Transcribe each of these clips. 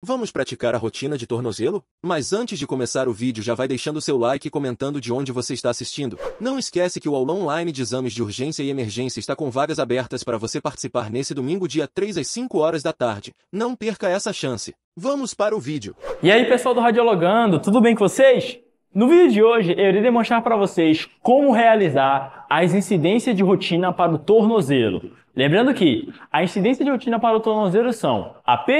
Vamos praticar a rotina de tornozelo? Mas antes de começar o vídeo já vai deixando seu like e comentando de onde você está assistindo. Não esquece que o aula online de exames de urgência e emergência está com vagas abertas para você participar nesse domingo dia 3 às 5 horas da tarde. Não perca essa chance. Vamos para o vídeo. E aí pessoal do Radiologando, tudo bem com vocês? No vídeo de hoje eu irei demonstrar para vocês como realizar as incidências de rotina para o tornozelo. Lembrando que a incidência de rotina para o tornozelo são AP,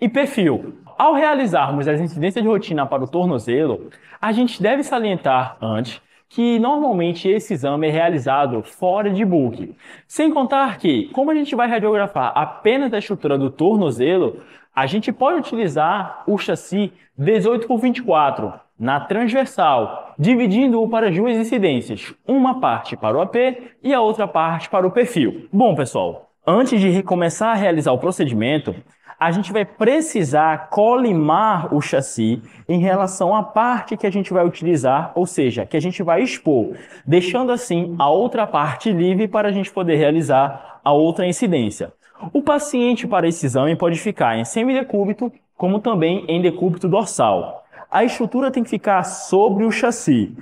e perfil. Ao realizarmos as incidências de rotina para o tornozelo, a gente deve salientar antes que normalmente esse exame é realizado fora de book. Sem contar que, como a gente vai radiografar apenas a estrutura do tornozelo, a gente pode utilizar o chassi 18 por 24 na transversal, dividindo-o para duas incidências, uma parte para o AP e a outra parte para o perfil. Bom, pessoal, antes de recomeçar a realizar o procedimento, a gente vai precisar colimar o chassi em relação à parte que a gente vai utilizar, ou seja, que a gente vai expor, deixando assim a outra parte livre para a gente poder realizar a outra incidência. O paciente para esse exame pode ficar em semidecúbito, como também em decúbito dorsal. A estrutura tem que ficar sobre o chassi.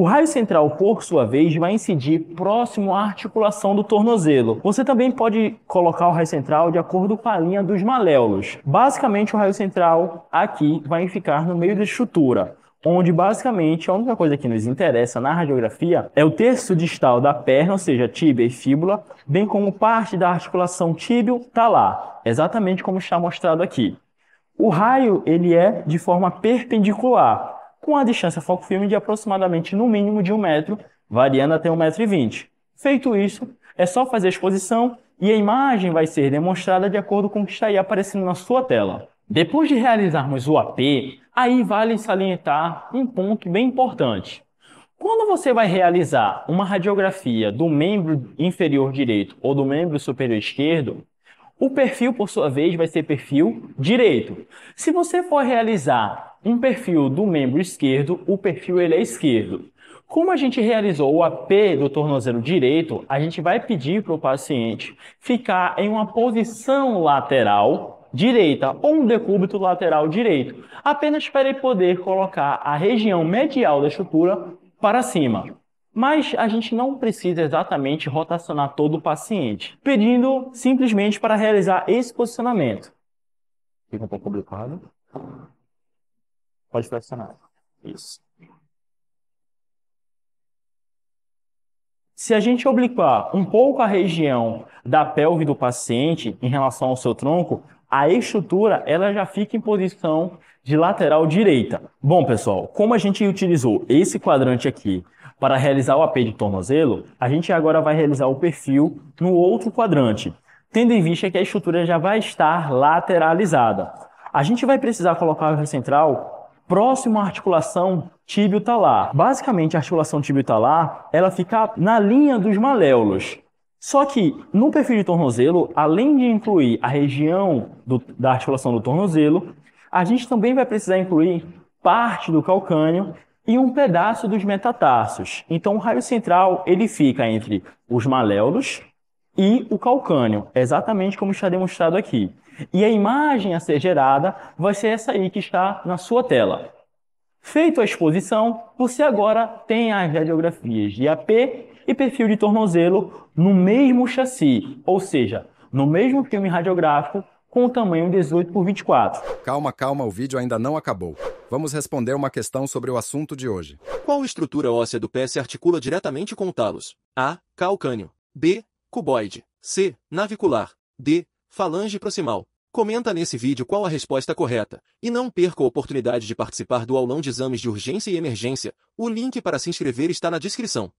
O raio central, por sua vez, vai incidir próximo à articulação do tornozelo. Você também pode colocar o raio central de acordo com a linha dos maléolos. Basicamente, o raio central aqui vai ficar no meio da estrutura, onde basicamente a única coisa que nos interessa na radiografia é o terço distal da perna, ou seja, tíbia e fíbula, bem como parte da articulação tíbio-talar, exatamente como está mostrado aqui. O raio ele é de forma perpendicular, com a distância foco-filme de aproximadamente no mínimo de 1 metro, variando até 1,20m. Feito isso, é só fazer a exposição e a imagem vai ser demonstrada de acordo com o que está aí aparecendo na sua tela. Depois de realizarmos o AP, aí vale salientar um ponto bem importante. Quando você vai realizar uma radiografia do membro inferior direito ou do membro superior esquerdo, o perfil, por sua vez, vai ser perfil direito. Se você for realizar um perfil do membro esquerdo, o perfil ele é esquerdo. Como a gente realizou o AP do tornozelo direito, a gente vai pedir para o paciente ficar em uma posição lateral direita ou um decúbito lateral direito, apenas para ele poder colocar a região medial da estrutura para cima. Mas a gente não precisa exatamente rotacionar todo o paciente, pedindo simplesmente para realizar esse posicionamento. Fica um pouco complicado. Pode fracionar. Isso. Se a gente obliquar um pouco a região da pelve do paciente em relação ao seu tronco, a estrutura ela já fica em posição de lateral direita. Bom, pessoal, como a gente utilizou esse quadrante aqui para realizar o AP de tornozelo, a gente agora vai realizar o perfil no outro quadrante, tendo em vista que a estrutura já vai estar lateralizada. A gente vai precisar colocar a central próximo à articulação tíbio-talar. Basicamente, a articulação tíbio-talar, ela fica na linha dos maléolos. Só que no perfil de tornozelo, além de incluir a região do, da articulação do tornozelo, a gente também vai precisar incluir parte do calcânio e um pedaço dos metatarsos. Então o raio central ele fica entre os maléolos, e o calcânio, é exatamente como está demonstrado aqui. E a imagem a ser gerada vai ser essa aí que está na sua tela. Feito a exposição, você agora tem as radiografias de AP e perfil de tornozelo no mesmo chassi, ou seja, no mesmo filme radiográfico com o tamanho 18 por 24. Calma, calma, o vídeo ainda não acabou. Vamos responder uma questão sobre o assunto de hoje. Qual estrutura óssea do pé se articula diretamente com o talos? A. Calcânio. B cuboide, C, navicular, D, falange proximal. Comenta nesse vídeo qual a resposta correta, e não perca a oportunidade de participar do aulão de exames de urgência e emergência. O link para se inscrever está na descrição.